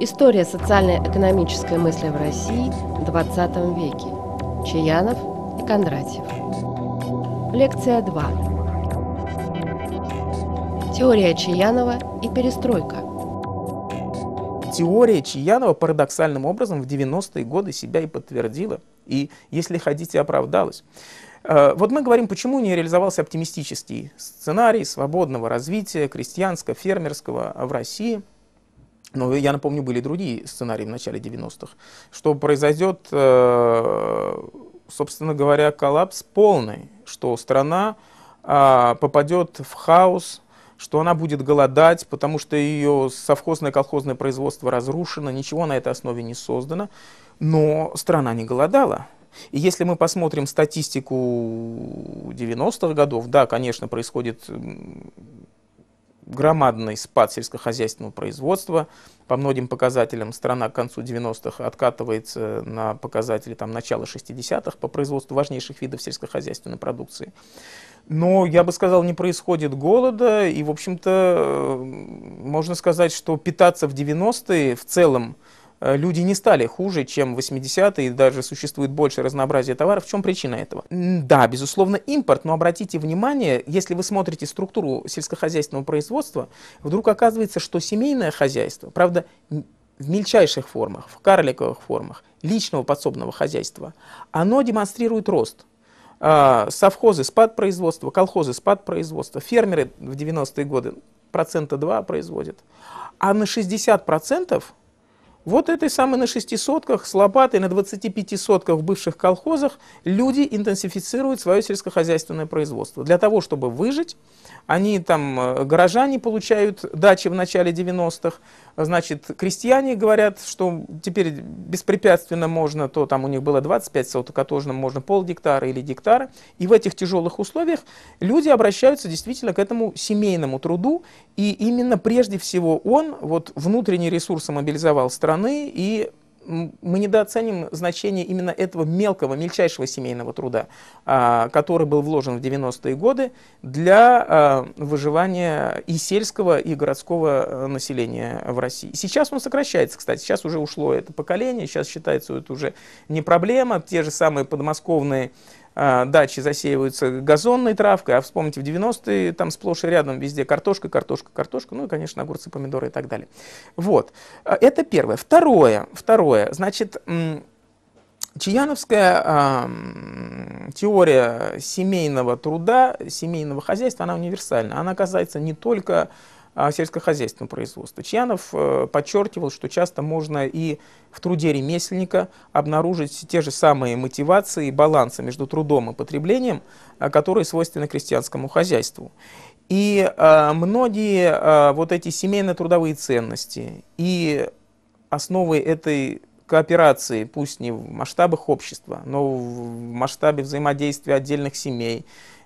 История социально-экономической мысли в России в 20 веке. Чаянов и Кондратьев. Лекция 2. Теория Чаянова и перестройка. Теория Чаянова парадоксальным образом в 90-е годы себя и подтвердила, и, если хотите, оправдалась. Э, вот мы говорим, почему не реализовался оптимистический сценарий свободного развития крестьянско-фермерского в России – но ну, я напомню, были другие сценарии в начале 90-х, что произойдет, э, собственно говоря, коллапс полный, что страна а, попадет в хаос, что она будет голодать, потому что ее совхозное колхозное производство разрушено, ничего на этой основе не создано, но страна не голодала. И если мы посмотрим статистику 90-х годов, да, конечно, происходит громадный спад сельскохозяйственного производства. По многим показателям страна к концу 90-х откатывается на показатели там, начала 60-х по производству важнейших видов сельскохозяйственной продукции. Но, я бы сказал, не происходит голода, и, в общем-то, э, можно сказать, что питаться в 90-е в целом Э, люди не стали хуже, чем в 80-е, и даже существует больше разнообразия товаров. В чем причина этого? Да, безусловно, импорт, но обратите внимание, если вы смотрите структуру сельскохозяйственного производства, вдруг оказывается, что семейное хозяйство, правда, в мельчайших формах, в карликовых формах, личного подсобного хозяйства, оно демонстрирует рост а, совхозы спад производства, колхозы спад производства, фермеры в 90-е годы процента 2 производят, а на 60% процентов вот этой самой на 6 сотках, с лопатой на 25 сотках в бывших колхозах люди интенсифицируют свое сельскохозяйственное производство. Для того, чтобы выжить, они там, э, горожане получают дачи в начале 90-х, значит, крестьяне говорят, что теперь беспрепятственно можно, то там у них было 25 соток, а тоже можно полгектара или гектара. И в этих тяжелых условиях люди обращаются действительно к этому семейному труду, и именно прежде всего он вот внутренний ресурс мобилизовал страны и мы недооценим значение именно этого мелкого, мельчайшего семейного труда, а, который был вложен в 90-е годы для а, выживания и сельского, и городского э, населения в России. Сейчас он сокращается, кстати, сейчас уже ушло это поколение, сейчас считается что это уже не проблема, те же самые подмосковные а, дачи засеиваются газонной травкой, а вспомните, в 90-е там сплошь и рядом везде картошка, картошка, картошка, ну и, конечно, огурцы, помидоры и так далее. Вот, а, это первое. Второе, второе, значит, Чаяновская э, теория семейного труда, семейного хозяйства, она универсальна. Она касается не только а, сельскохозяйственного производства. Чьянов э, подчеркивал, что часто можно и в труде ремесленника обнаружить те же самые мотивации и балансы между трудом и потреблением, а, которые свойственны крестьянскому хозяйству. И а, многие вот эти семейно-трудовые ценности и основы этой кооперации, пусть не в масштабах общества, но в масштабе взаимодействия отдельных семей,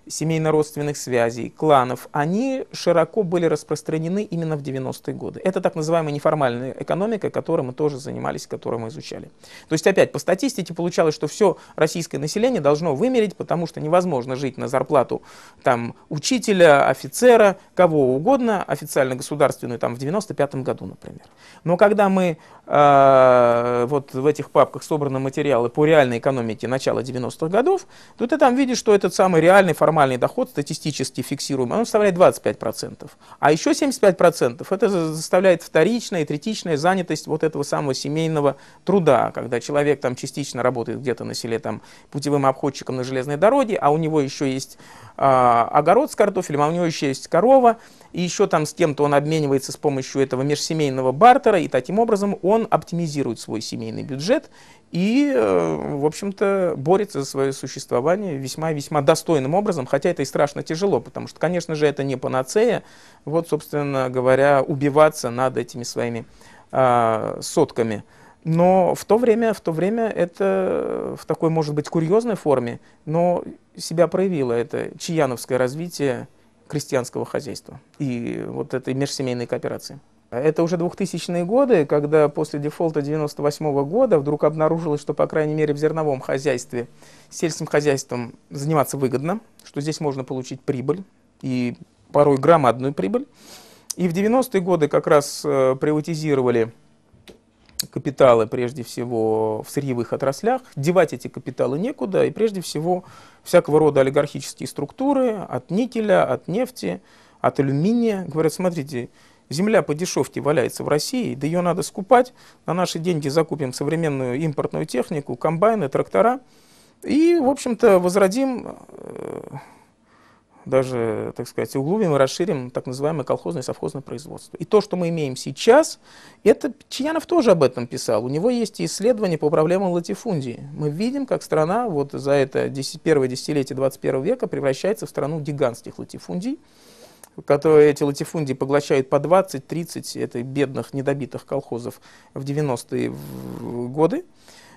семейно-родственных связей, кланов, они широко были распространены именно в 90-е годы. Это так называемая неформальная экономика, которой мы тоже занимались, которую мы изучали. То есть опять по статистике получалось, что все российское население должно вымереть, потому что невозможно жить на зарплату там, учителя, офицера, кого угодно, официально государственную там, в 95-м году, например. Но когда мы а, вот в этих папках собраны материалы по реальной экономике начала 90-х годов, то ты там видишь, что этот самый реальный формальный доход, статистически фиксируемый, он составляет 25%. А еще 75% это заставляет вторичная и третичная занятость вот этого самого семейного труда, когда человек там частично работает где-то на селе там путевым обходчиком на железной дороге, а у него еще есть э, огород с картофелем, а у него еще есть корова, и еще там с кем-то он обменивается с помощью этого межсемейного бартера, и таким образом он он оптимизирует свой семейный бюджет и, э, в общем-то, борется за свое существование весьма-весьма достойным образом, хотя это и страшно тяжело, потому что, конечно же, это не панацея. Вот, собственно говоря, убиваться над этими своими э, сотками. Но в то время, в то время это в такой, может быть, курьезной форме, но себя проявило это чьяновское развитие крестьянского хозяйства и вот этой межсемейной кооперации. А это уже 2000-е годы, когда после дефолта 1998 года вдруг обнаружилось, что, по крайней мере, в зерновом хозяйстве сельским хозяйством заниматься выгодно, что здесь можно получить прибыль, и порой громадную прибыль. И в 90-е годы как раз э, приватизировали капиталы, прежде всего, в сырьевых отраслях. Девать эти капиталы некуда, и прежде всего всякого рода олигархические структуры от никеля, от нефти, от алюминия. Говорят, смотрите, Земля по дешевке валяется в России, да ее надо скупать. На наши деньги закупим современную импортную технику, комбайны, трактора. И, в общем-то, возродим, э, даже, так сказать, углубим и расширим так называемое колхозное и совхозное производство. И то, что мы имеем сейчас, это Чьянов тоже об этом писал. У него есть исследования по проблемам латифундии. Мы видим, как страна вот за это 10, первое десятилетие 21 века превращается в страну гигантских латифундий которые эти латифундии поглощают по 20-30 это бедных недобитых колхозов в 90-е годы.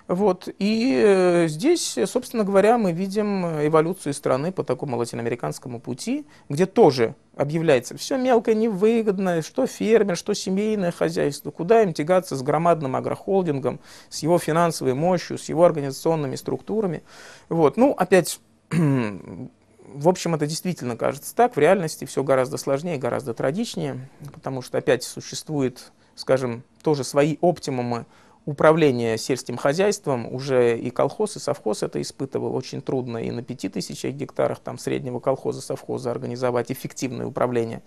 Вот. И э, здесь, собственно говоря, мы видим эволюцию страны по такому латиноамериканскому пути, где тоже объявляется все мелкое, невыгодное, что фермер, что семейное хозяйство, куда им тягаться с громадным агрохолдингом, с его финансовой мощью, с его организационными структурами. Вот. Ну, опять в общем, это действительно кажется так. В реальности все гораздо сложнее, гораздо трагичнее, потому что опять существует, скажем, тоже свои оптимумы управления сельским хозяйством. Уже и колхоз, и совхоз это испытывал. Очень трудно и на 5000 гектарах там, среднего колхоза, совхоза организовать эффективное управление.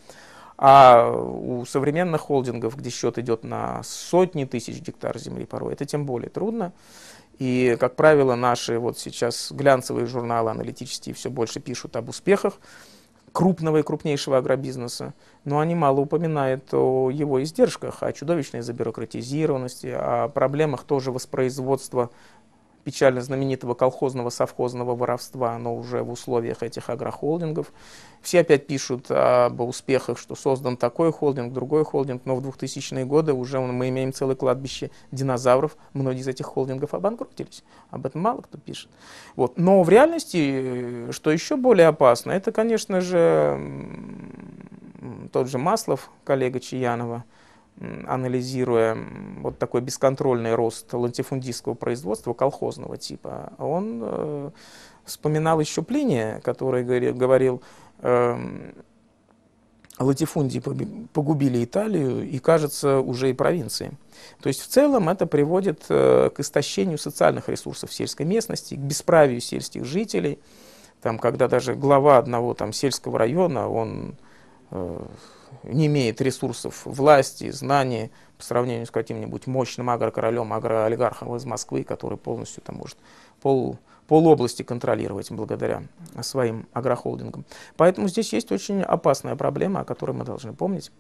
А у современных холдингов, где счет идет на сотни тысяч гектар земли порой, это тем более трудно. И, как правило, наши вот сейчас глянцевые журналы аналитические все больше пишут об успехах крупного и крупнейшего агробизнеса, но они мало упоминают о его издержках, о чудовищной забюрократизированности, о проблемах тоже воспроизводства печально знаменитого колхозного совхозного воровства, но уже в условиях этих агрохолдингов. Все опять пишут об успехах, что создан такой холдинг, другой холдинг, но в 2000-е годы уже мы имеем целое кладбище динозавров, многие из этих холдингов обанкротились. Об этом мало кто пишет. Вот. Но в реальности, э, что еще более опасно, это, конечно же, тот же Маслов, коллега Чиянова анализируя вот такой бесконтрольный рост латифундистского производства колхозного типа, он э, вспоминал еще Плиния, который говорил, э, латифундии погубили Италию и, кажется, уже и провинции. То есть в целом это приводит э, к истощению социальных ресурсов сельской местности, к бесправию сельских жителей, там, когда даже глава одного там, сельского района, он э, не имеет ресурсов власти, знаний по сравнению с каким-нибудь мощным агрокоролем, агроолигархом из Москвы, который полностью там может пол, пол области контролировать благодаря своим агрохолдингам. Поэтому здесь есть очень опасная проблема, о которой мы должны помнить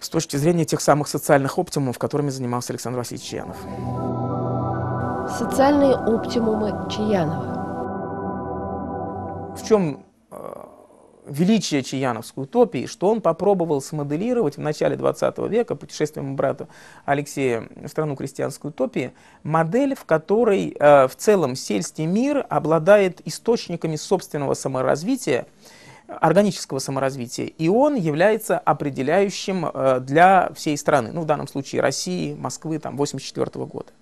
с точки зрения тех самых социальных оптимумов, которыми занимался Александр Васильевич Чаянов. Социальные оптимумы Чаянова. В чем величие Чаяновской утопии, что он попробовал смоделировать в начале 20 века путешествием брата Алексея в страну крестьянской утопии, модель, в которой э, в целом сельский мир обладает источниками собственного саморазвития, органического саморазвития, и он является определяющим э, для всей страны, ну в данном случае России, Москвы, там 84 -го года.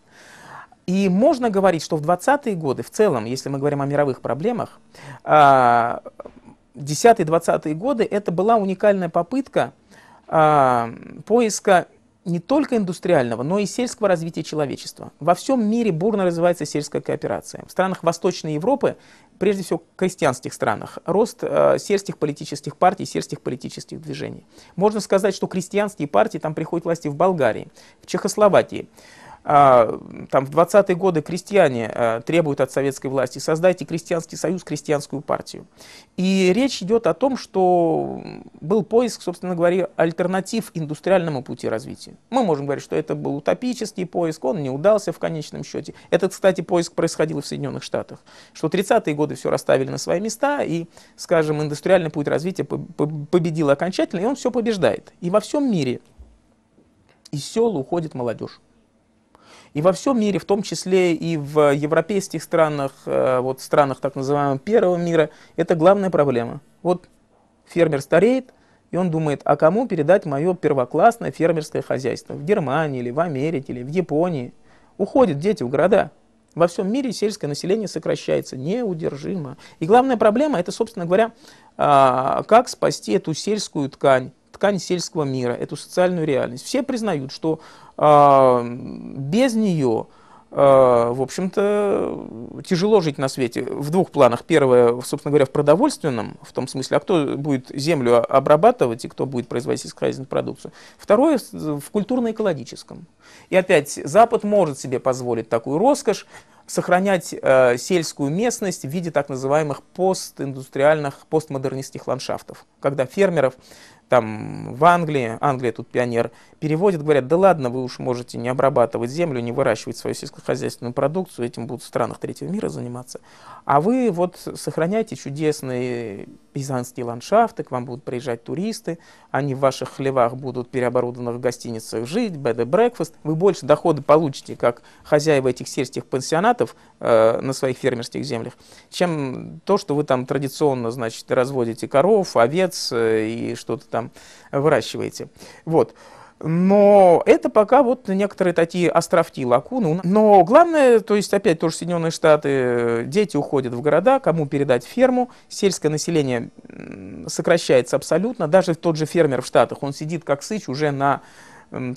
И можно говорить, что в 20-е годы в целом, если мы говорим о мировых проблемах, э, 10-20-е годы это была уникальная попытка э, поиска не только индустриального, но и сельского развития человечества. Во всем мире бурно развивается сельская кооперация. В странах Восточной Европы, прежде всего в крестьянских странах, рост э, сельских политических партий, сельских политических движений. Можно сказать, что крестьянские партии там приходят к власти в Болгарии, в Чехословакии, а, там, в 20-е годы крестьяне э, требуют от советской власти, создайте крестьянский союз, крестьянскую партию. И речь идет о том, что был поиск, собственно говоря, альтернатив индустриальному пути развития. Мы можем говорить, что это был утопический поиск, он не удался в конечном счете. Этот, кстати, поиск происходил и в Соединенных Штатах, что 30-е годы все расставили на свои места, и, скажем, индустриальный путь развития победил окончательно, и он все побеждает. И во всем мире из сел уходит молодежь. И во всем мире, в том числе и в европейских странах, э, вот странах так называемого первого мира, это главная проблема. Вот фермер стареет, и он думает, а кому передать мое первоклассное фермерское хозяйство? В Германии или в Америке или в Японии? Уходят дети в города. Во всем мире сельское население сокращается неудержимо. И главная проблема это, собственно говоря, а, как спасти эту сельскую ткань, ткань сельского мира, эту социальную реальность. Все признают, что а, без нее, а, в общем-то, тяжело жить на свете в двух планах. Первое, собственно говоря, в продовольственном, в том смысле, а кто будет землю обрабатывать и кто будет производить сельскохозяйственную продукцию. Второе, в культурно-экологическом. И опять, Запад может себе позволить такую роскошь, сохранять э, сельскую местность в виде так называемых постиндустриальных, постмодернистских ландшафтов, когда фермеров там в Англии, Англия тут пионер, переводит, говорят, да ладно, вы уж можете не обрабатывать землю, не выращивать свою сельскохозяйственную продукцию, этим будут в странах третьего мира заниматься, а вы вот сохраняйте чудесные пизанские ландшафты, к вам будут приезжать туристы, они в ваших хлевах будут переоборудованных гостиницах жить, bed and breakfast, вы больше дохода получите как хозяева этих сельских пансионатов э, на своих фермерских землях, чем то, что вы там традиционно, значит, разводите коров, овец э, и что-то там там выращиваете. Вот. Но это пока вот некоторые такие островки, лакуны. Но главное, то есть опять тоже Соединенные Штаты, дети уходят в города, кому передать ферму, сельское население сокращается абсолютно, даже тот же фермер в Штатах, он сидит как сыч уже на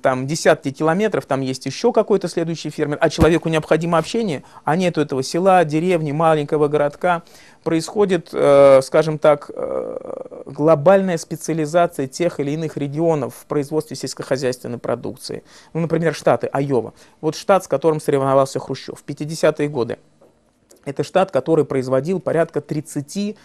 там десятки километров, там есть еще какой-то следующий фермер, а человеку необходимо общение, а нет этого села, деревни, маленького городка. Происходит, э, скажем так, э, глобальная специализация тех или иных регионов в производстве сельскохозяйственной продукции. Ну, например, штаты, Айова. Вот штат, с которым соревновался Хрущев в 50-е годы. Это штат, который производил порядка 30-40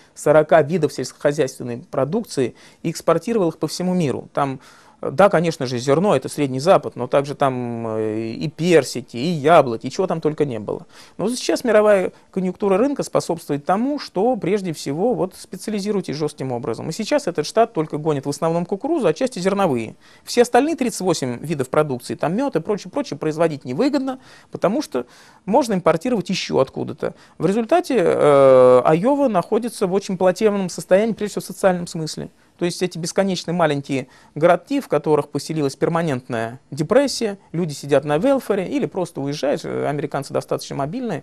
видов сельскохозяйственной продукции и экспортировал их по всему миру. Там да, конечно же, зерно это Средний Запад, но также там э, и персики, и яблоки, и чего там только не было. Но сейчас мировая конъюнктура рынка способствует тому, что прежде всего вот специализируйтесь жестким образом. И сейчас этот штат только гонит в основном кукурузу, а части зерновые. Все остальные 38 видов продукции, там мед и прочее, прочее, производить невыгодно, потому что можно импортировать еще откуда-то. В результате э, Айова находится в очень платежном состоянии, прежде всего в социальном смысле. То есть эти бесконечные маленькие городки, в которых поселилась перманентная депрессия, люди сидят на велфоре или просто уезжают, американцы достаточно мобильные,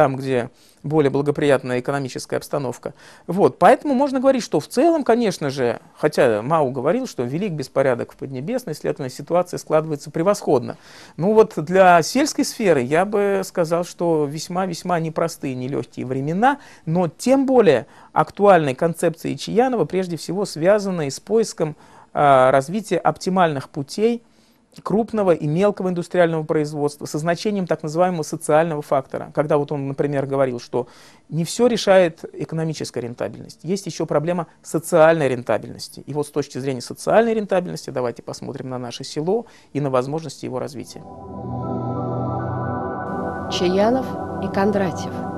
там, где более благоприятная экономическая обстановка. Вот, поэтому можно говорить, что в целом, конечно же, хотя Мау говорил, что велик беспорядок в Поднебесной, следовательно, ситуация складывается превосходно. Ну вот для сельской сферы я бы сказал, что весьма-весьма непростые, нелегкие времена, но тем более актуальной концепции Чаянова прежде всего связанной с поиском э, развития оптимальных путей – крупного и мелкого индустриального производства со значением так называемого социального фактора. Когда вот он, например, говорил, что не все решает экономическая рентабельность, есть еще проблема социальной рентабельности. И вот с точки зрения социальной рентабельности давайте посмотрим на наше село и на возможности его развития. Чаянов и Кондратьев –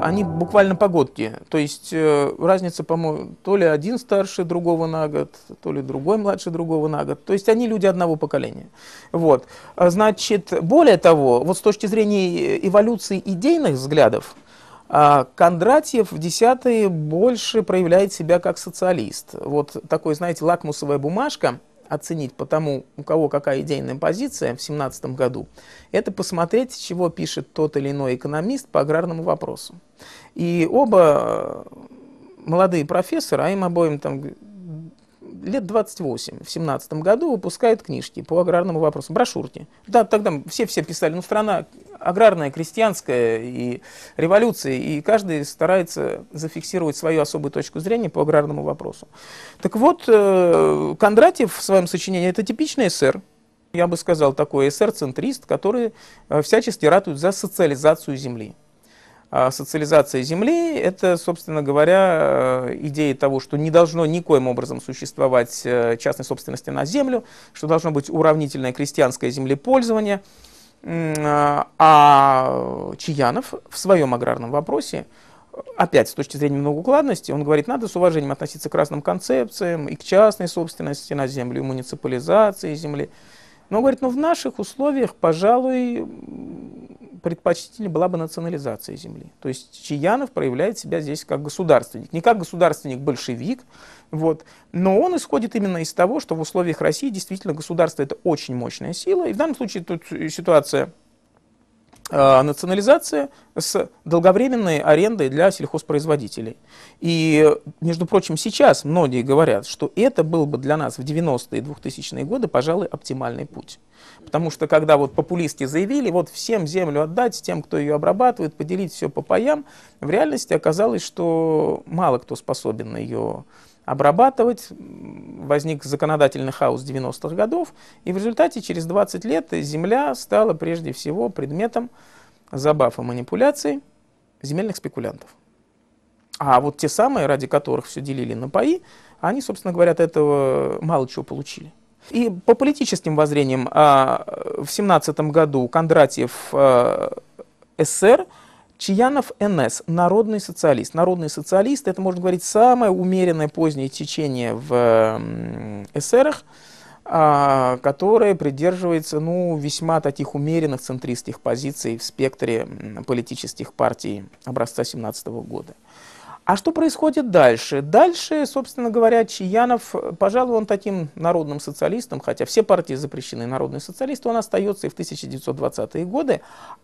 они буквально погодки. То есть э, разница, по-моему, то ли один старше другого на год, то ли другой младше другого на год. То есть они люди одного поколения. Вот. А, значит, более того, вот с точки зрения э, эволюции идейных взглядов, а, Кондратьев в десятые больше проявляет себя как социалист. Вот такой, знаете, лакмусовая бумажка – оценить потому у кого какая идейная позиция в 2017 году, это посмотреть, чего пишет тот или иной экономист по аграрному вопросу. И оба э, молодые профессора а им обоим там лет 28 в семнадцатом году выпускают книжки по аграрному вопросу, брошюрки. Да, тогда все-все писали, ну, страна аграрная, крестьянская и революция, и каждый старается зафиксировать свою особую точку зрения по аграрному вопросу. Так вот, э, Кондратьев в своем сочинении, это типичный эсер, я бы сказал, такой эсер-центрист, который э, всячески ратует за социализацию земли. А социализация Земли – это, собственно говоря, э, идея того, что не должно никоим образом существовать э, частной собственности на Землю, что должно быть уравнительное крестьянское землепользование. А, а Чиянов в своем аграрном вопросе, опять с точки зрения многоукладности, он говорит, надо с уважением относиться к разным концепциям и к частной собственности на Землю, и муниципализации Земли. Но он говорит, ну в наших условиях, пожалуй, предпочтительнее была бы национализация земли. То есть Чаянов проявляет себя здесь как государственник. Не как государственник-большевик, вот, но он исходит именно из того, что в условиях России действительно государство это очень мощная сила. И в данном случае тут ситуация Э, национализация с долговременной арендой для сельхозпроизводителей. И, между прочим, сейчас многие говорят, что это был бы для нас в 90-е и 2000-е годы, пожалуй, оптимальный путь. Потому что когда вот популисты заявили, вот всем землю отдать, тем, кто ее обрабатывает, поделить все по паям, в реальности оказалось, что мало кто способен ее обрабатывать. Возник законодательный хаос 90-х годов, и в результате через 20 лет земля стала прежде всего предметом забав и манипуляций земельных спекулянтов. А вот те самые, ради которых все делили на паи, они, собственно говоря, от этого мало чего получили. И по политическим воззрениям а, в 17 году Кондратьев а, СССР Чаянов НС, народный социалист. Народный социалист, это, можно говорить, самое умеренное позднее течение в эсерах, а, которое придерживается ну, весьма таких умеренных центристских позиций в спектре политических партий образца 17 года. А что происходит дальше? Дальше, собственно говоря, Чиянов, пожалуй, он таким народным социалистом, хотя все партии запрещены народные социалисты, он остается и в 1920-е годы.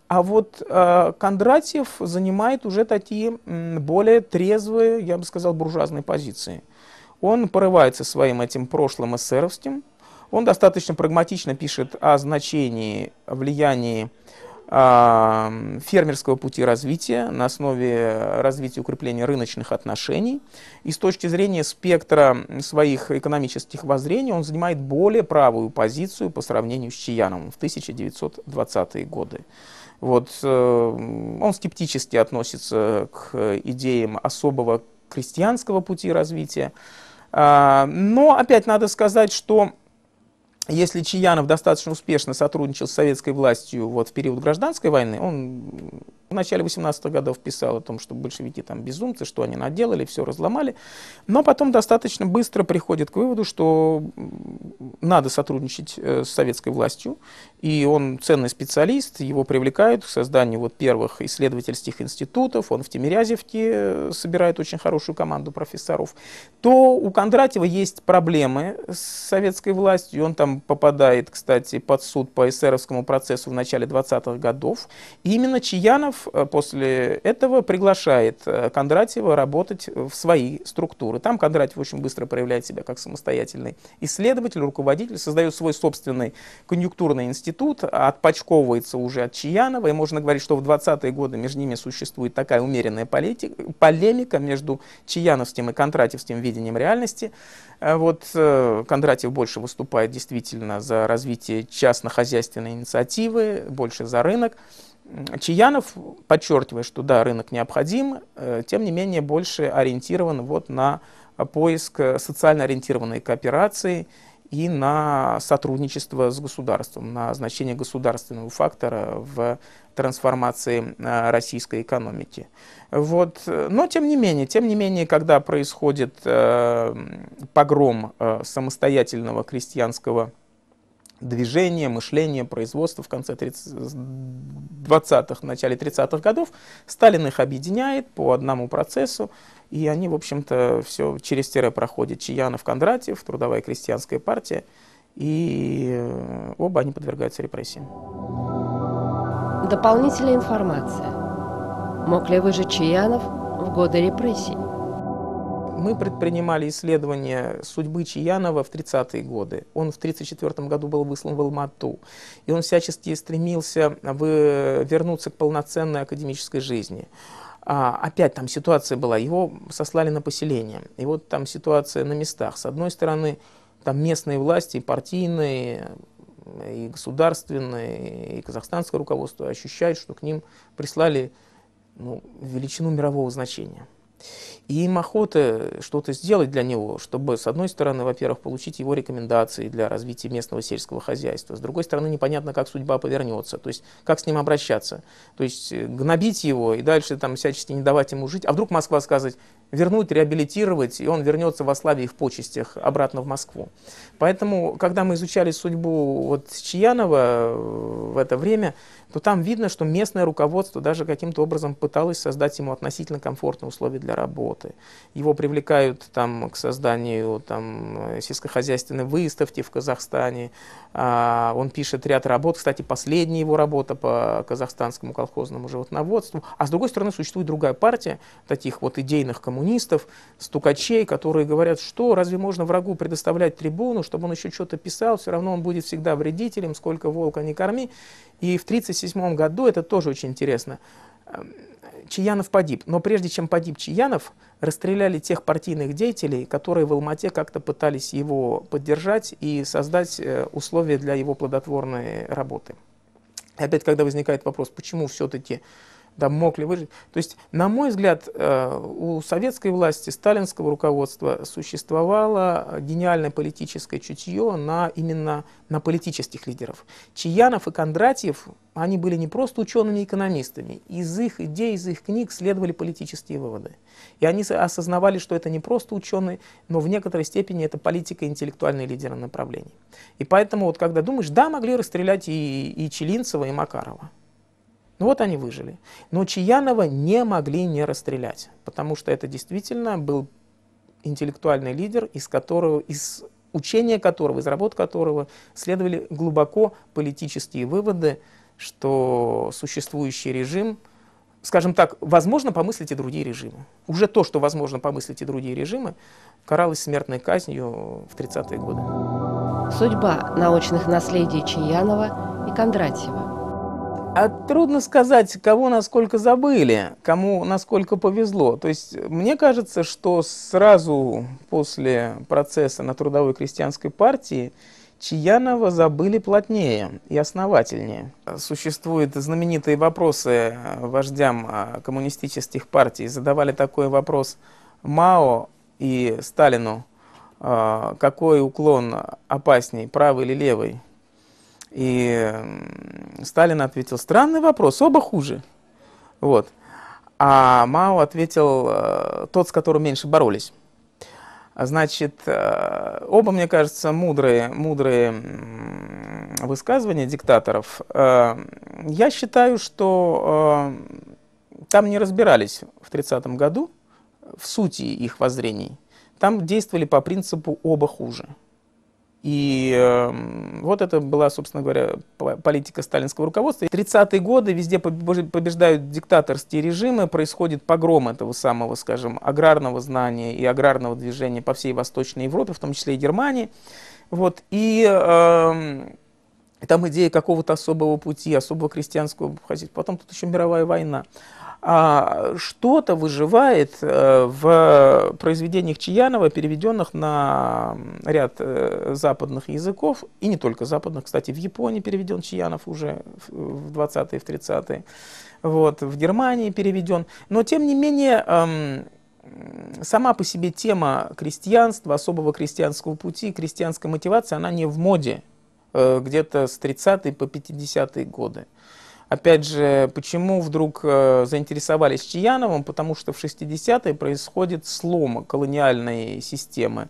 А вот э, Кондратьев занимает уже такие более трезвые, я бы сказал, буржуазные позиции. Он порывается своим этим прошлым эсеровским. Он достаточно прагматично пишет о значении, влияния фермерского пути развития на основе развития укрепления рыночных отношений. И с точки зрения спектра своих экономических воззрений он занимает более правую позицию по сравнению с Чияновым в 1920-е годы. Вот, э, он скептически относится к идеям особого крестьянского пути развития. А, но опять надо сказать, что если Чаянов достаточно успешно сотрудничал с советской властью вот, в период гражданской войны, он в начале 18-х годов писал о том, что большевики там безумцы, что они наделали, все разломали. Но потом достаточно быстро приходит к выводу, что надо сотрудничать э, с советской властью. И он ценный специалист, его привлекают к созданию вот первых исследовательских институтов. Он в Тимирязевке э, собирает очень хорошую команду профессоров. То у Кондратьева есть проблемы с советской властью. Он там попадает, кстати, под суд по эсеровскому процессу в начале 20-х годов. И именно Чаянов Романов э, после этого приглашает э, Кондратьева работать в свои структуры. Там Кондратьев очень быстро проявляет себя как самостоятельный исследователь, руководитель, создает свой собственный конъюнктурный институт, отпочковывается уже от Чьянова. и можно говорить, что в 20-е годы между ними существует такая умеренная политика, полемика между Чьяновским и Кондратьевским видением реальности. Э, вот Кондратьев больше выступает действительно за развитие частно-хозяйственной инициативы, больше за рынок. Чаянов подчеркивает, что да, рынок необходим, э, тем не менее больше ориентирован вот на поиск э, социально ориентированной кооперации и на сотрудничество с государством, на значение государственного фактора в трансформации э, российской экономики. Вот. Но тем не менее, тем не менее, когда происходит э, погром э, самостоятельного крестьянского движение, мышление, производство в конце 20-х, начале 30-х годов. Сталин их объединяет по одному процессу, и они, в общем-то, все через тире проходят. Чаянов, Кондратьев, Трудовая крестьянская партия, и э, оба они подвергаются репрессиям. Дополнительная информация. Мог ли выжить Чаянов в годы репрессий? Мы предпринимали исследование судьбы Чаянова в 30-е годы. Он в 1934 году был выслан в Алмату, и он всячески стремился а, вернуться к полноценной академической жизни. А, опять там ситуация была, его сослали на поселение. И вот там ситуация на местах. С одной стороны, там местные власти, партийные, и государственные, и казахстанское руководство ощущают, что к ним прислали ну, величину мирового значения. И им охота что-то сделать для него, чтобы, с одной стороны, во-первых, получить его рекомендации для развития местного сельского хозяйства, с другой стороны, непонятно, как судьба повернется, то есть как с ним обращаться, то есть э, гнобить его и дальше там всячески не давать ему жить, а вдруг Москва сказать, вернуть, реабилитировать, и он вернется во славе и в почестях обратно в Москву. Поэтому, когда мы изучали судьбу вот Чьянова э, в это время, то там видно, что местное руководство даже каким-то образом пыталось создать ему относительно комфортные условия для работы. Его привлекают там, к созданию там, э, сельскохозяйственной выставки в Казахстане. А, он пишет ряд работ. Кстати, последняя его работа по казахстанскому колхозному животноводству. А с другой стороны, существует другая партия таких вот идейных коммунистов, стукачей, которые говорят, что разве можно врагу предоставлять трибуну, чтобы он еще что-то писал, все равно он будет всегда вредителем, сколько волка не корми. И в 1937 году, это тоже очень интересно, эм, Чаянов погиб. Но прежде чем погиб Чаянов, расстреляли тех партийных деятелей, которые в Алмате как-то пытались его поддержать и создать э, условия для его плодотворной работы. И опять, когда возникает вопрос, почему все-таки да, мог ли выжить. То есть, на мой взгляд, э, у советской власти, сталинского руководства существовало гениальное политическое чутье на, именно на политических лидеров. Чаянов и Кондратьев, они были не просто учеными-экономистами. Из их идей, из их книг следовали политические выводы. И они осознавали, что это не просто ученые, но в некоторой степени это политика интеллектуальные лидеры направлений. И поэтому, вот, когда думаешь, да, могли расстрелять и, и Челинцева, и Макарова. Ну вот они выжили. Но Чаянова не могли не расстрелять, потому что это действительно был интеллектуальный лидер, из которого, из учения которого, из работ которого следовали глубоко политические выводы, что существующий режим, скажем так, возможно помыслить и другие режимы. Уже то, что возможно помыслить и другие режимы, каралось смертной казнью в 30-е годы. Судьба научных наследий Чаянова и Кондратьева – а трудно сказать, кого насколько забыли, кому насколько повезло. То есть мне кажется, что сразу после процесса на трудовой крестьянской партии Чьянова забыли плотнее и основательнее. Существуют знаменитые вопросы э, вождям э, коммунистических партий. Задавали такой вопрос Мао и Сталину, э, какой уклон опасней, правый или левый? И Сталин ответил, странный вопрос, оба хуже. Вот. А Мао ответил, э, тот, с которым меньше боролись. Значит, э, оба, мне кажется, мудрые, мудрые высказывания диктаторов. Э, я считаю, что там не разбирались в 30-м году в сути их воззрений. Там действовали по принципу «оба хуже». И э, вот это была, собственно говоря, политика сталинского руководства. 30-е годы везде побеждают диктаторские режимы, происходит погром этого самого, скажем, аграрного знания и аграрного движения по всей Восточной Европе, в том числе и Германии. Вот. И э, там идея какого-то особого пути, особого крестьянского хотите. Потом тут еще мировая война а что-то выживает э, в произведениях Чаянова, переведенных на ряд э, западных языков, и не только западных, кстати, в Японии переведен Чаянов уже в 20-е, в 30-е, вот, в Германии переведен, но тем не менее эм, сама по себе тема крестьянства, особого крестьянского пути, крестьянской мотивации, она не в моде э, где-то с 30-е по 50-е годы. Опять же, почему вдруг э, заинтересовались Чьяновым? Потому что в 60-е происходит слом колониальной системы.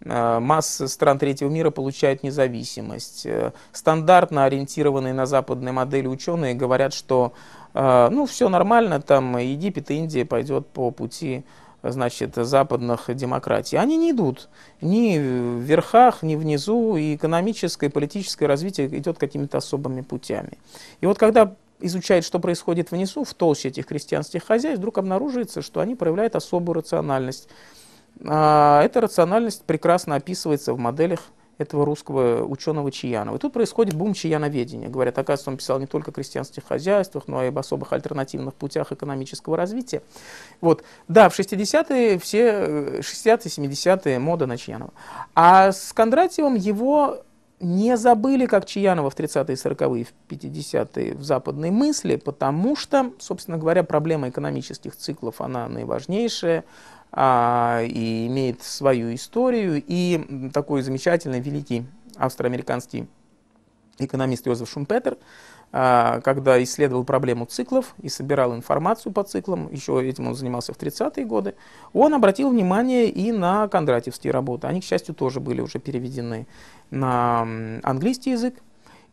Э, Масса стран третьего мира получает независимость. Э, стандартно ориентированные на западные модели ученые говорят, что ну все нормально, там Египет, Индия пойдет по пути значит, западных демократий, они не идут ни в верхах, ни внизу, и экономическое, и политическое развитие идет какими-то особыми путями. И вот когда изучает, что происходит внизу, в толще этих крестьянских хозяйств, вдруг обнаруживается, что они проявляют особую рациональность. А, эта рациональность прекрасно описывается в моделях этого русского ученого Чаянова. И тут происходит бум чаяноведения. Говорят, оказывается, он писал не только о крестьянских хозяйствах, но и об особых альтернативных путях экономического развития. Вот. Да, в 60-е, все 60-е, э, 70-е мода на Чаянова. А с Кондратьевым его не забыли, как Чаянова в 30-е, 40-е, в 50-е в западной мысли, потому что, собственно говоря, проблема экономических циклов, она наиважнейшая. А, и имеет свою историю. И такой замечательный, великий австроамериканский экономист Йозеф Шумпетер, а, когда исследовал проблему циклов и собирал информацию по циклам, еще этим он занимался в 30-е годы, он обратил внимание и на кондратьевские работы. Они, к счастью, тоже были уже переведены на английский язык.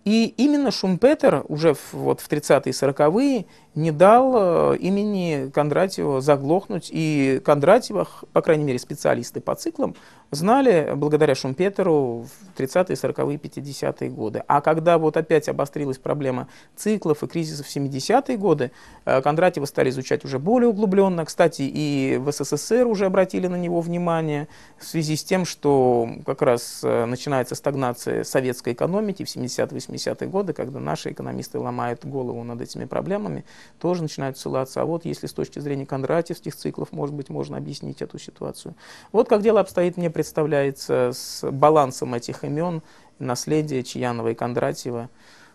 И именно Шумпетер уже в, вот, в 30-е и 40-е не дал э, имени Кондратьева заглохнуть. И Кондратьева, по крайней мере, специалисты по циклам, знали благодаря Шумпетеру в 30-е, 40-е, 50-е годы. А когда вот опять обострилась проблема циклов и кризисов в 70-е годы, э, Кондратьева стали изучать уже более углубленно. Кстати, и в СССР уже обратили на него внимание в связи с тем, что как раз э, начинается стагнация советской экономики в 70-80-е годы, когда наши экономисты ломают голову над этими проблемами тоже начинают ссылаться, а вот если с точки зрения кондратьевских циклов, может быть, можно объяснить эту ситуацию. Вот как дело обстоит, мне представляется, с балансом этих имен, наследия Чьянова и Кондратьева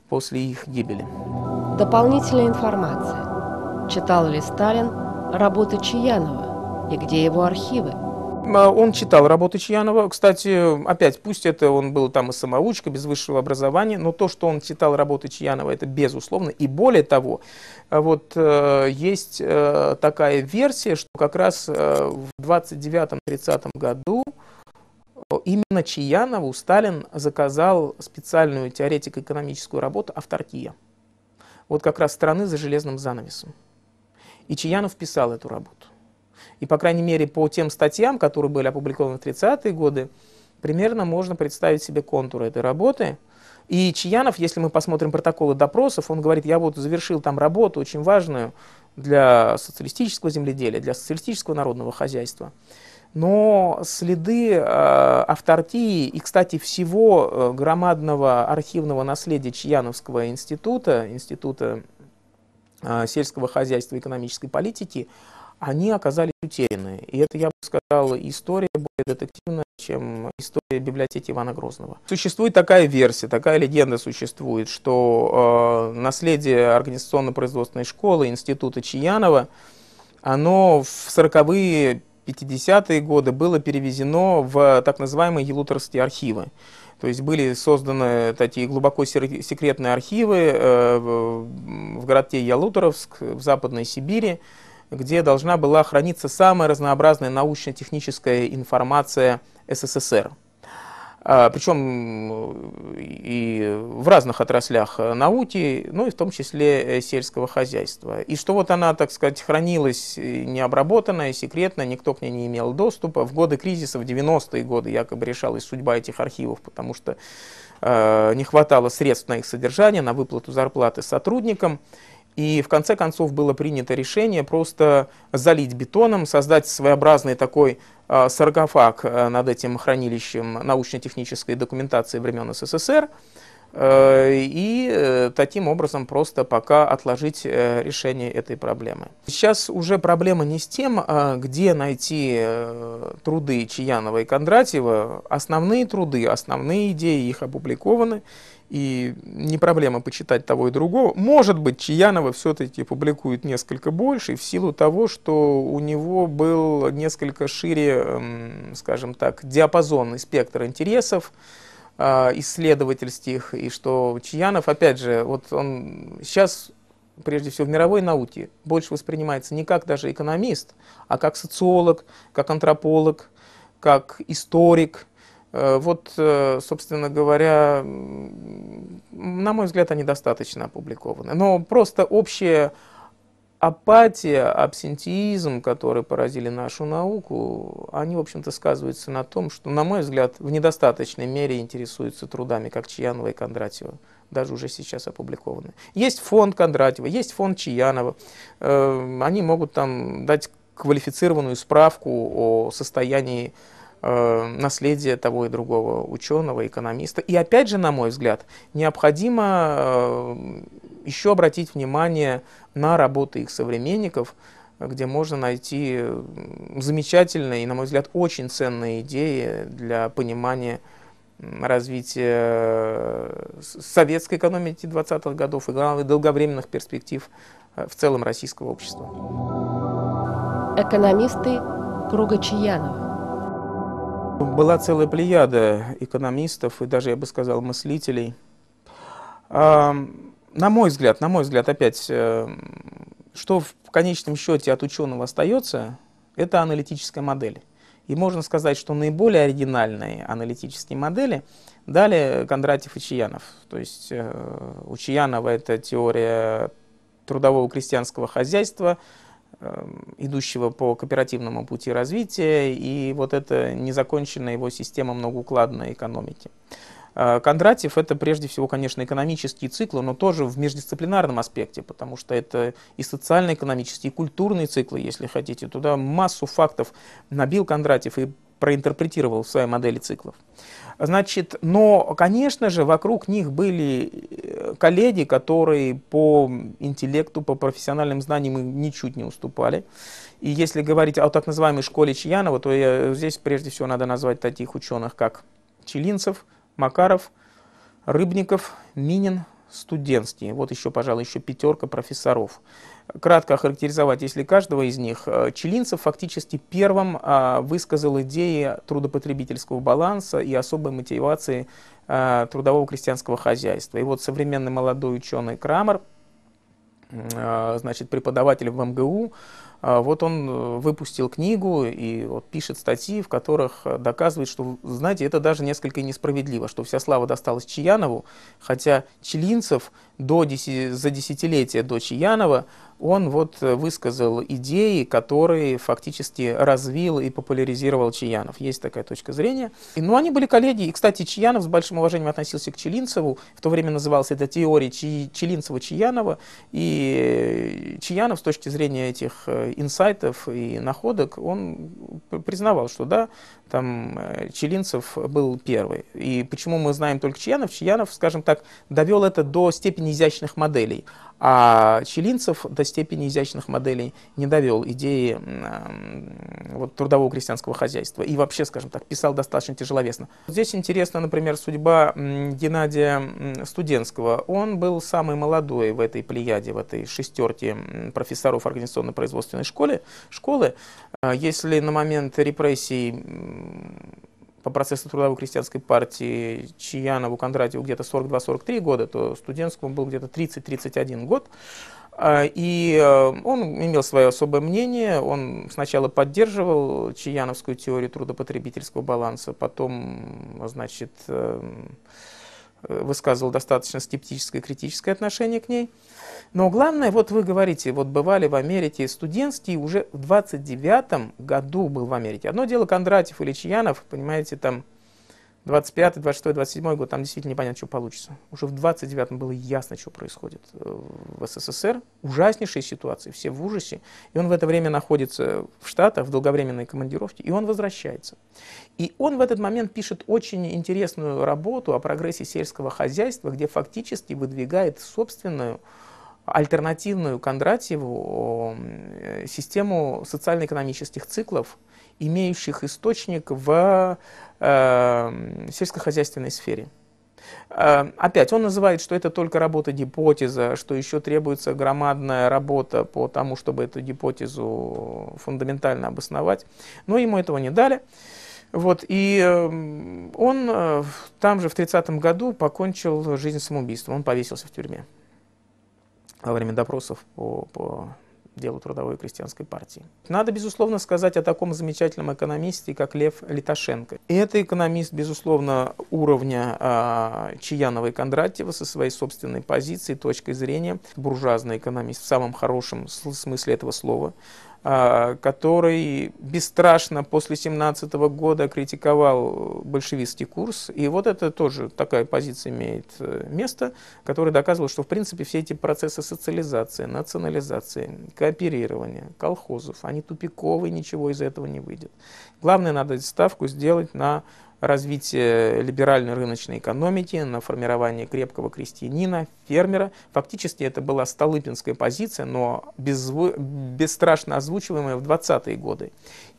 после их гибели. Дополнительная информация. Читал ли Сталин работы Чьянова и где его архивы? А, он читал работы Чьянова. Кстати, опять, пусть это он был там и самоучка, без высшего образования, но то, что он читал работы Чьянова, это безусловно. И более того, вот э, есть э, такая версия, что как раз э, в 29-30 году именно Чьянову Сталин заказал специальную теоретико-экономическую работу авторкия. Вот как раз страны за железным занавесом. И Чьянов писал эту работу. И, по крайней мере, по тем статьям, которые были опубликованы в 30-е годы, примерно можно представить себе контур этой работы. И Чьянов, если мы посмотрим протоколы допросов, он говорит, я вот завершил там работу очень важную для социалистического земледелия, для социалистического народного хозяйства. Но следы э, автортии и, кстати, всего э, громадного архивного наследия Чьяновского института, института э, сельского хозяйства и экономической политики, они оказались утеряны. И это, я бы сказал, история более детективная, чем история библиотеки Ивана Грозного. Существует такая версия, такая легенда существует, что э, наследие организационно-производственной школы Института Чаянова, оно в 40-е, 50-е годы было перевезено в так называемые елутерские архивы. То есть были созданы такие глубоко секретные архивы э, в городке Ялуторовск в Западной Сибири, где должна была храниться самая разнообразная научно-техническая информация СССР. А, Причем э, и в разных отраслях э, науки, ну и в том числе э, сельского хозяйства. И что вот она, так сказать, хранилась необработанная, секретно, никто к ней не имел доступа. В годы кризиса, в 90-е годы якобы решалась судьба этих архивов, потому что не хватало средств на их содержание, на выплату зарплаты сотрудникам. И в конце концов было принято решение просто залить бетоном, создать своеобразный такой а, саркофаг а, над этим хранилищем научно-технической документации времен СССР э, и э, таким образом просто пока отложить э, решение этой проблемы. Сейчас уже проблема не с тем, а, где найти труды Чаянова и Кондратьева. Основные труды, основные идеи их опубликованы и не проблема почитать того и другого. Может быть, Чаянова все-таки публикует несколько больше, в силу того, что у него был несколько шире, эм, скажем так, диапазон спектр интересов а, исследовательских, и что Чаянов, опять же, вот он сейчас прежде всего в мировой науке больше воспринимается не как даже экономист, а как социолог, как антрополог, как историк – Э, вот, э, собственно говоря, на мой взгляд, они достаточно опубликованы. Но просто общая апатия, абсентиизм, которые поразили нашу науку, они, в общем-то, сказываются на том, что, на мой взгляд, в недостаточной мере интересуются трудами, как Чьянова и Кондратьева, даже уже сейчас опубликованы. Есть фонд Кондратьева, есть фонд Чьянова, э, они могут там дать квалифицированную справку о состоянии Э, наследие того и другого ученого, экономиста. И опять же, на мой взгляд, необходимо э, еще обратить внимание на работы их современников, где можно найти замечательные и, на мой взгляд, очень ценные идеи для понимания развития э, советской экономики 20-х годов и, главное, долговременных перспектив в целом российского общества. Экономисты Круга Чаянова. Была целая плеяда экономистов и даже, я бы сказал, мыслителей. А, на мой взгляд, на мой взгляд, опять, э, что в конечном счете от ученого остается, это аналитическая модель. И можно сказать, что наиболее оригинальные аналитические модели дали Кондратьев и Чаянов. То есть э, у Чаянова это теория трудового крестьянского хозяйства – Эм, идущего по кооперативному пути развития, и вот эта незаконченная его система многоукладной экономики. Э, Кондратьев это прежде всего, конечно, экономические циклы, но тоже в междисциплинарном аспекте, потому что это и социально-экономические, и культурные циклы, если хотите. Туда массу фактов набил Кондратьев и проинтерпретировал в своей модели циклов. Значит, но, конечно же, вокруг них были э, коллеги, которые по интеллекту, по профессиональным знаниям им ничуть не уступали. И если говорить о так называемой школе Чьянова, то я, здесь прежде всего надо назвать таких ученых, как Челинцев, Макаров, Рыбников, Минин, студентские. Вот еще, пожалуй, еще пятерка профессоров. Кратко охарактеризовать, если каждого из них, э, Челинцев фактически первым а, высказал идеи трудопотребительского баланса и особой мотивации э, трудового крестьянского хозяйства. И вот современный молодой ученый Крамер – Э, значит, преподаватель в МГУ, э, вот он э, выпустил книгу и вот пишет статьи, в которых доказывает, что, знаете, это даже несколько несправедливо, что вся слава досталась Чьянову, хотя Челинцев до, за десятилетие до Чьянова он вот э, высказал идеи, которые фактически развил и популяризировал Чаянов. Есть такая точка зрения. И, ну, они были коллеги. И, кстати, Чаянов с большим уважением относился к Челинцеву. В то время назывался это теория Чи- Челинцева-Чаянова. И э, Чаянов с точки зрения этих э, инсайтов и находок, он признавал, что да, там, э, Челинцев был первый. И почему мы знаем только Чьянов? Чьянов, скажем так, довел это до степени изящных моделей, а Челинцев до степени изящных моделей не довел идеи вот, трудового крестьянского хозяйства и вообще, скажем так, писал достаточно тяжеловесно. Здесь интересна, например, судьба Геннадия Студенского. Он был самый молодой в этой плеяде, в этой шестерке профессоров организационно-производственной школы. школы. Э, если на момент репрессий по процессу трудовой крестьянской партии Чьянову, Кондратьеву где-то 42-43 года, то студентскому был где-то 30-31 год. А, и э, он имел свое особое мнение. Он сначала поддерживал Чьяновскую теорию трудопотребительского баланса, потом, э, значит, эм, Э, высказывал достаточно скептическое и критическое отношение к ней. Но главное, вот вы говорите, вот бывали в Америке студентские, уже в 29-м году был в Америке. Одно дело Кондратьев или Чьянов, понимаете, там 25, 26, 27 год, там действительно непонятно, что получится. Уже в 29-м было ясно, что происходит э, в СССР. Ужаснейшие ситуации, все в ужасе. И он в это время находится в Штатах, в долговременной командировке, и он возвращается. И он в этот момент пишет очень интересную работу о прогрессе сельского хозяйства, где фактически выдвигает собственную альтернативную Кондратьеву э, систему социально-экономических циклов имеющих источник в э, сельскохозяйственной сфере. Э, опять, он называет, что это только работа гипотеза, что еще требуется громадная работа по тому, чтобы эту гипотезу фундаментально обосновать. Но ему этого не дали. Вот, и э, он э, там же в 30-м году покончил жизнь самоубийством. Он повесился в тюрьме во время допросов по, по делу Трудовой и Крестьянской партии. Надо, безусловно, сказать о таком замечательном экономисте, как Лев Литошенко. И Это экономист, безусловно, уровня э, а, Чаянова и Кондратьева со своей собственной позицией, точкой зрения. Буржуазный экономист в самом хорошем смысле этого слова. А, который бесстрашно после 17 года критиковал большевистский курс. И вот это тоже такая позиция имеет э, место, которая доказывала, что в принципе все эти процессы социализации, национализации, кооперирования, колхозов, они тупиковые, ничего из этого не выйдет. Главное, надо ставку сделать на развитие либеральной рыночной экономики, на формирование крепкого крестьянина, фермера. Фактически это была столыпинская позиция, но безву... бесстрашно озвучиваемая в 20-е годы.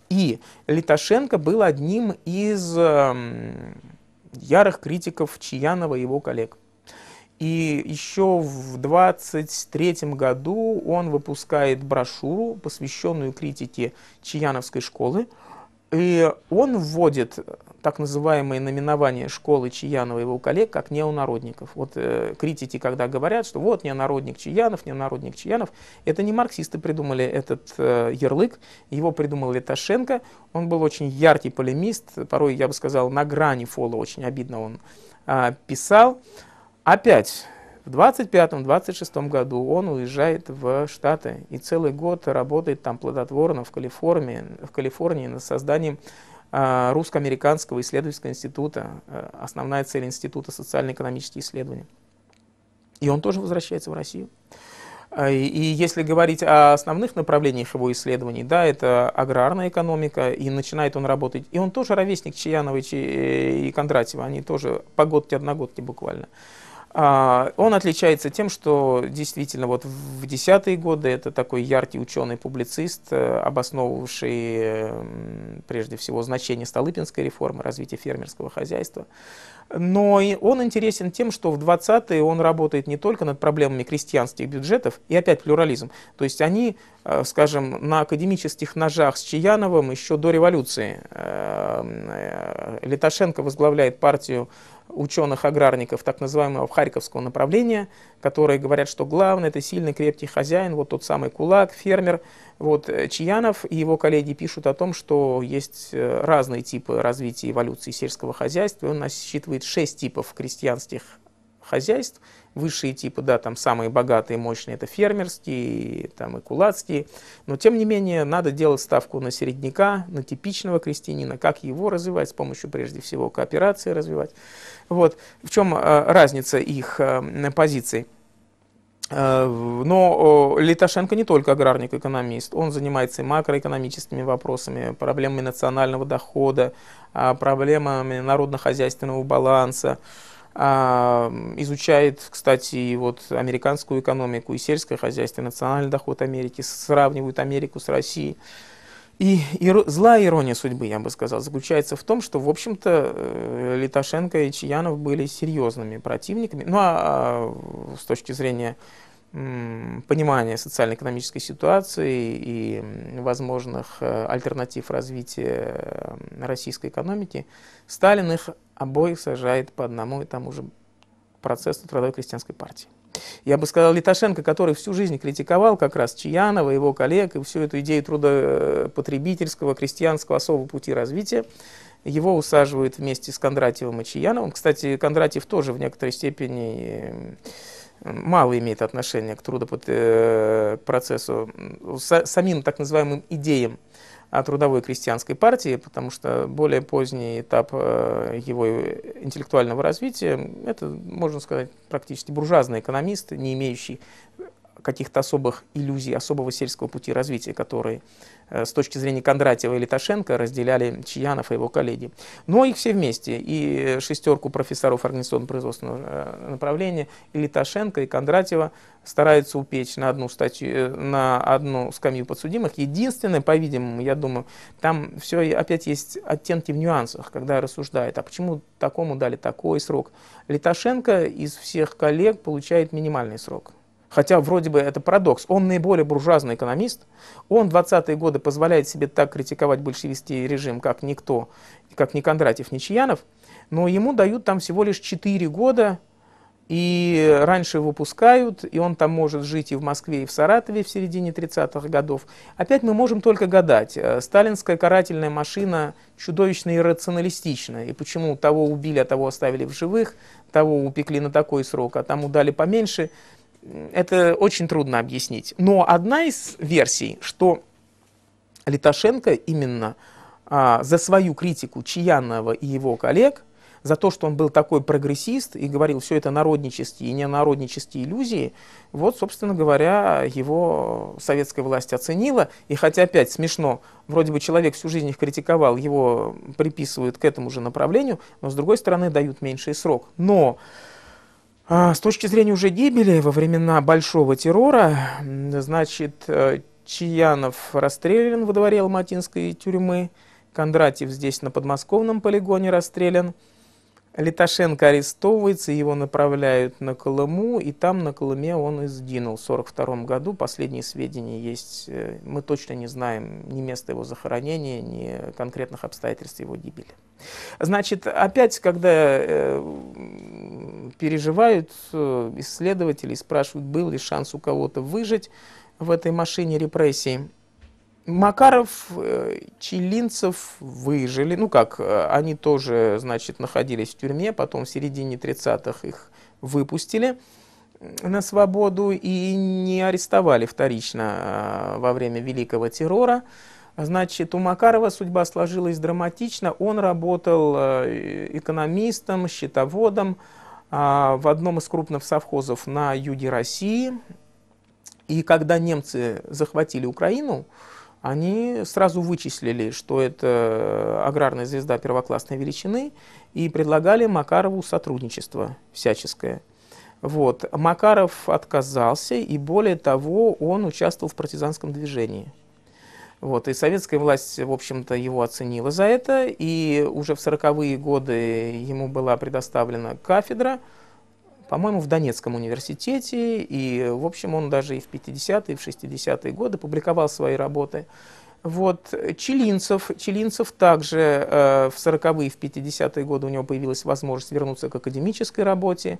И Литошенко был одним из эм, ярых критиков Чьянова и его коллег. И еще в 23 году он выпускает брошюру, посвященную критике Чьяновской школы – и он вводит э, так называемые наименования школы Чаянова и его коллег как неонародников. Вот э, критики, когда говорят, что вот неонародник Чаянов, неонародник Чаянов, это не марксисты придумали этот э, ярлык, его придумал Литашенко. Он был очень яркий полемист, порой, я бы сказал, на грани фола очень обидно он э, писал. Опять в 25-26 году он уезжает в Штаты и целый год работает там плодотворно в Калифорнии, в Калифорнии над созданием а, Русско-американского исследовательского института, а, основная цель института социально-экономические исследования. И он тоже возвращается в Россию. А, и если говорить о основных направлениях его исследований, да, это аграрная экономика, и начинает он работать. И он тоже ровесник Чаянова э, и Кондратьева, они тоже погодки-одногодки буквально. А, он отличается тем, что действительно вот в десятые годы это такой яркий ученый-публицист, э, обосновывавший прежде всего значение Столыпинской реформы, развития фермерского хозяйства. Но он интересен тем, что в 20-е он работает не только над проблемами крестьянских бюджетов, и опять плюрализм. То есть они, э, скажем, на академических ножах с Чаяновым еще до революции. Э, Литошенко возглавляет партию ученых-аграрников так называемого харьковского направления, которые говорят, что главное это сильный крепкий хозяин, вот тот самый кулак, фермер. Вот э, Чьянов и его коллеги пишут о том, что есть э, разные типы развития эволюции сельского хозяйства. Он насчитывает шесть типов крестьянских хозяйств. Высшие типы, да, там самые богатые, мощные, это фермерские, там и кулацкие. Но, тем не менее, надо делать ставку на середняка, на типичного крестьянина, как его развивать с помощью, прежде всего, кооперации развивать. Вот. В чем э, разница их э, позиций? Э, но Литошенко не только аграрник-экономист, он занимается и макроэкономическими вопросами, проблемами национального дохода, а, проблемами народно-хозяйственного баланса, а, изучает, кстати, и вот американскую экономику и сельское хозяйство, и национальный доход Америки, сравнивают Америку с Россией. И, и злая ирония судьбы, я бы сказал, заключается в том, что, в общем-то, э, Литошенко и Чаянов были серьезными противниками. Ну а, а с точки зрения понимания социально-экономической ситуации и возможных э, альтернатив развития э, российской экономики, Сталин их обоих сажает по одному и тому же процессу трудовой крестьянской партии. Я бы сказал, Литошенко, который всю жизнь критиковал как раз Чаянова, его коллег и всю эту идею трудопотребительского крестьянского особого пути развития, его усаживают вместе с Кондратьевым и Чаяновым. Кстати, Кондратьев тоже в некоторой степени э, мало имеет отношения к трудопроцессу, э, самим так называемым идеям трудовой крестьянской партии, потому что более поздний этап э, его интеллектуального развития – это, можно сказать, практически буржуазный экономист, не имеющий каких-то особых иллюзий, особого сельского пути развития, которые э, с точки зрения Кондратьева и Литошенко разделяли Чьянов и его коллеги. Но их все вместе, и шестерку профессоров организационно-производственного э, направления, и Литошенко, и Кондратьева стараются упечь на одну, статью, э, на одну скамью подсудимых. Единственное, по-видимому, я думаю, там все опять есть оттенки в нюансах, когда рассуждает, а почему такому дали такой срок. Литошенко из всех коллег получает минимальный срок – Хотя вроде бы это парадокс. Он наиболее буржуазный экономист. Он в 20-е годы позволяет себе так критиковать большевистский режим, как никто, как ни Кондратьев, ни Чьянов. Но ему дают там всего лишь 4 года, и раньше выпускают, и он там может жить и в Москве, и в Саратове в середине 30-х годов. Опять мы можем только гадать. Э, сталинская карательная машина чудовищно иррационалистична. И почему того убили, а того оставили в живых, того упекли на такой срок, а тому дали поменьше – это очень трудно объяснить. Но одна из версий, что Литошенко именно а, за свою критику Чьянова и его коллег, за то, что он был такой прогрессист и говорил все это народнические и ненароднические иллюзии, вот, собственно говоря, его советская власть оценила. И хотя опять смешно, вроде бы человек всю жизнь их критиковал, его приписывают к этому же направлению, но с другой стороны дают меньший срок. Но а, с точки зрения уже гибели во времена Большого террора, значит, э, Чиянов расстрелян во дворе Алматинской тюрьмы, Кондратьев здесь на подмосковном полигоне расстрелян – Литошенко арестовывается, его направляют на Колыму, и там на Колыме он и сгинул в 1942 году. Последние сведения есть, э, мы точно не знаем ни места его захоронения, ни конкретных обстоятельств его гибели. Значит, опять, когда э, переживают э, исследователи, спрашивают, был ли шанс у кого-то выжить в этой машине репрессий, Макаров, э, Челинцев выжили. Ну как, э, они тоже, значит, находились в тюрьме, потом в середине 30-х их выпустили на свободу и не арестовали вторично э, во время Великого террора. Значит, у Макарова судьба сложилась драматично. Он работал экономистом, счетоводом а, в одном из крупных совхозов на юге России. И когда немцы захватили Украину, они сразу вычислили, что это э, аграрная звезда первоклассной величины, и предлагали Макарову сотрудничество всяческое. Вот. Макаров отказался, и более того, он участвовал в партизанском движении. Вот. И советская власть, в общем-то, его оценила за это, и уже в 40-е годы ему была предоставлена кафедра – по-моему, в Донецком университете, и, в общем, он даже и в 50-е, и в 60-е годы публиковал свои работы. Вот. Челинцев, Челинцев также э, в 40-е и в 50-е годы у него появилась возможность вернуться к академической работе.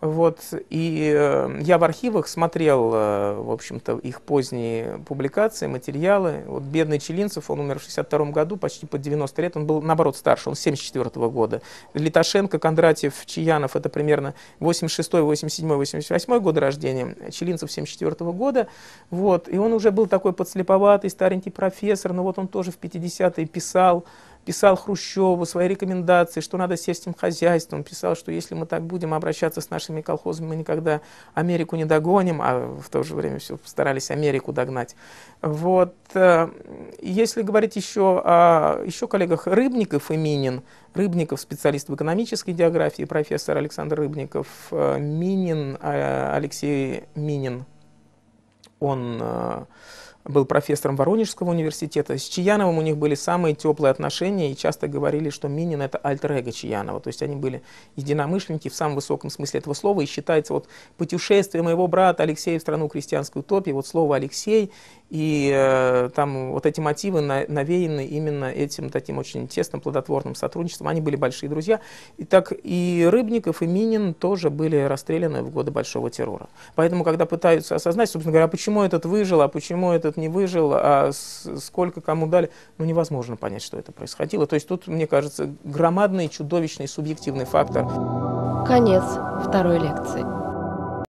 Вот, и э, я в архивах смотрел, э, в общем-то, их поздние публикации, материалы. Вот бедный Челинцев, он умер в 62 году, почти под 90 лет, он был, наоборот, старше, он 74 -го года. Литошенко, Кондратьев, Чаянов, это примерно 86, 87, 88 годы рождения, Челинцев 74 -го года. Вот, и он уже был такой подслеповатый, старенький профессор, но вот он тоже в 50-е писал, писал Хрущеву свои рекомендации, что надо сельским хозяйством, писал, что если мы так будем обращаться с нашими колхозами, мы никогда Америку не догоним, а в то же время все постарались Америку догнать. Вот. Э, если говорить еще о еще коллегах Рыбников и Минин, Рыбников, специалист в экономической географии, профессор Александр Рыбников, э, Минин, э, Алексей Минин, он был профессором Воронежского университета. С Чияновым у них были самые теплые отношения и часто говорили, что Минин это альтер эго Чиянова. То есть они были единомышленники в самом высоком смысле этого слова. И считается вот путешествие моего брата Алексея в страну крестьянской утопии, вот слово Алексей и э, там вот эти мотивы на, навеяны именно этим таким очень тесным, плодотворным сотрудничеством. Они были большие друзья. И так и Рыбников, и Минин тоже были расстреляны в годы Большого террора. Поэтому, когда пытаются осознать, собственно говоря, а почему этот выжил, а почему этот не выжил, а сколько кому дали, ну невозможно понять, что это происходило. То есть тут, мне кажется, громадный, чудовищный, субъективный фактор. Конец второй лекции.